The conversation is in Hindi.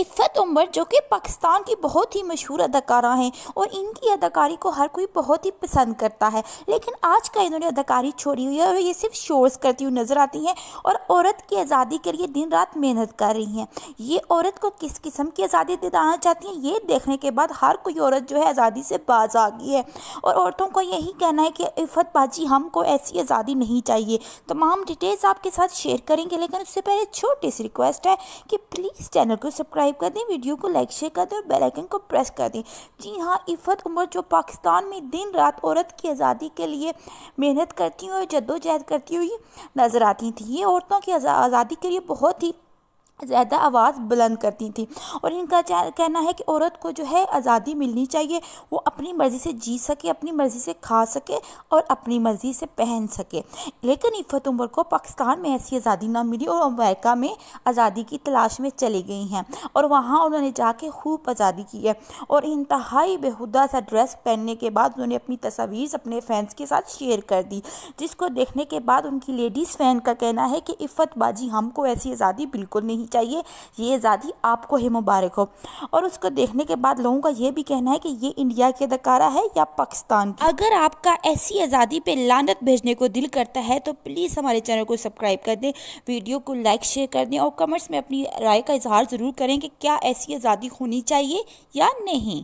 इफ़त उमर जो कि पाकिस्तान की बहुत ही मशहूर अदाकारा हैं और इनकी अदाकारी को हर कोई बहुत ही पसंद करता है लेकिन आज का इन्होंने अदाकारी छोड़ी हुई है और ये सिर्फ शोर्स करती हुई नज़र आती हैं और औरत की आज़ादी के लिए दिन रात मेहनत कर रही हैं ये औरत को किस किस्म की आज़ादी दिलाना चाहती हैं ये देखने के बाद हर कोई औरत जो है आज़ादी से बाज आ गई है और औरतों को यही कहना है कि इफ़त बाजी हमको ऐसी आज़ादी नहीं चाहिए तमाम डिटेल्स आपके साथ शेयर करेंगे लेकिन उससे पहले छोटी सी रिक्वेस्ट है कि प्लीज़ चैनल को सब्सक्राइब सब्सक्राइब कर दें वीडियो को लाइक शेयर कर दें और बेल आइकन को प्रेस कर दें जी हाँ इफ़त उमर जो पाकिस्तान में दिन रात औरत की आज़ादी के लिए मेहनत करती हुई और जद्दोजहद करती हुई नज़र आती थी ये औरतों की आज़ादी के लिए बहुत ही ज़्यादा आवाज़ बुलंद करती थी और इनका कहना है कि औरत को जो है आज़ादी मिलनी चाहिए वो अपनी मर्ज़ी से जी सके अपनी मर्ज़ी से खा सके और अपनी मर्ज़ी से पहन सके लेकिन इफ़त उमर को पाकिस्तान में ऐसी आज़ादी ना मिली और अमेरिका में आज़ादी की तलाश में चली गई हैं और वहाँ उन्होंने जाके खूब आज़ादी की है और इंतहाई बेहुदा सा ड्रेस पहनने के बाद उन्होंने अपनी तस्वीर अपने फैंस के साथ शेयर कर दी जिसको देखने के बाद उनकी लेडीज़ फ़ैन का कहना है कि इफ़त बाजी हमको ऐसी आज़ादी बिल्कुल नहीं चाहिए ये आज़ादी आपको ही मुबारक हो और उसको देखने के बाद लोगों का ये भी कहना है कि ये इंडिया की अदाकारा है या पाकिस्तान अगर आपका ऐसी आज़ादी पर लानत भेजने को दिल करता है तो प्लीज़ हमारे चैनल को सब्सक्राइब कर दें वीडियो को लाइक शेयर कर दें और कमेंट्स में अपनी राय का इजहार ज़रूर करें कि क्या ऐसी आज़ादी होनी चाहिए या नहीं